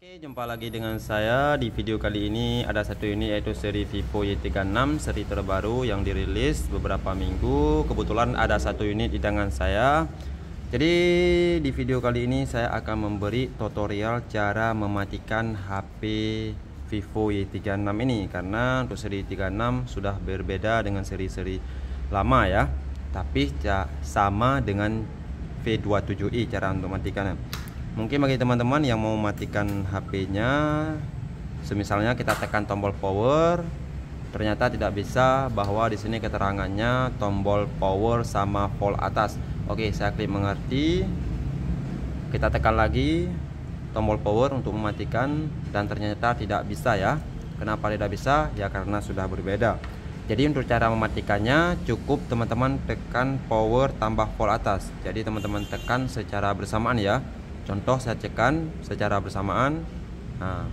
Oke, jumpa lagi dengan saya di video kali ini ada satu ini yaitu seri Vivo Y36 seri terbaru yang dirilis beberapa minggu. Kebetulan ada satu unit di tangan saya. Jadi di video kali ini saya akan memberi tutorial cara mematikan HP Vivo Y36 ini karena untuk seri 36 sudah berbeda dengan seri-seri lama ya. Tapi sama dengan V27i cara untuk matikan mungkin bagi teman-teman yang mau matikan HP-nya semisalnya kita tekan tombol power ternyata tidak bisa bahwa di sini keterangannya tombol power sama volt atas oke saya klik mengerti kita tekan lagi tombol power untuk mematikan dan ternyata tidak bisa ya kenapa tidak bisa ya karena sudah berbeda jadi untuk cara mematikannya cukup teman-teman tekan power tambah volt atas jadi teman-teman tekan secara bersamaan ya contoh saya tekan secara bersamaan nah,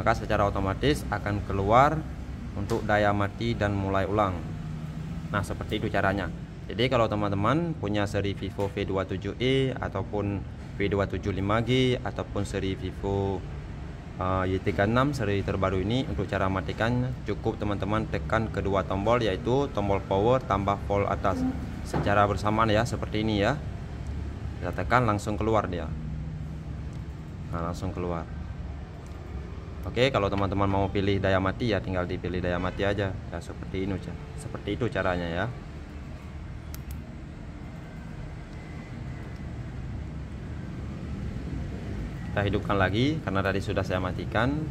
maka secara otomatis akan keluar untuk daya mati dan mulai ulang nah seperti itu caranya jadi kalau teman-teman punya seri Vivo V27e ataupun V275G ataupun seri Vivo uh, Y36 seri terbaru ini untuk cara matikan cukup teman-teman tekan kedua tombol yaitu tombol power tambah volt atas secara bersamaan ya seperti ini ya kita tekan langsung keluar dia nah, langsung keluar Oke kalau teman-teman mau pilih daya mati ya tinggal dipilih daya mati aja ya seperti ini seperti itu caranya ya kita hidupkan lagi karena tadi sudah saya matikan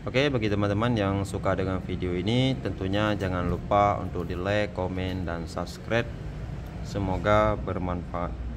Oke, bagi teman-teman yang suka dengan video ini, tentunya jangan lupa untuk di like, komen, dan subscribe. Semoga bermanfaat.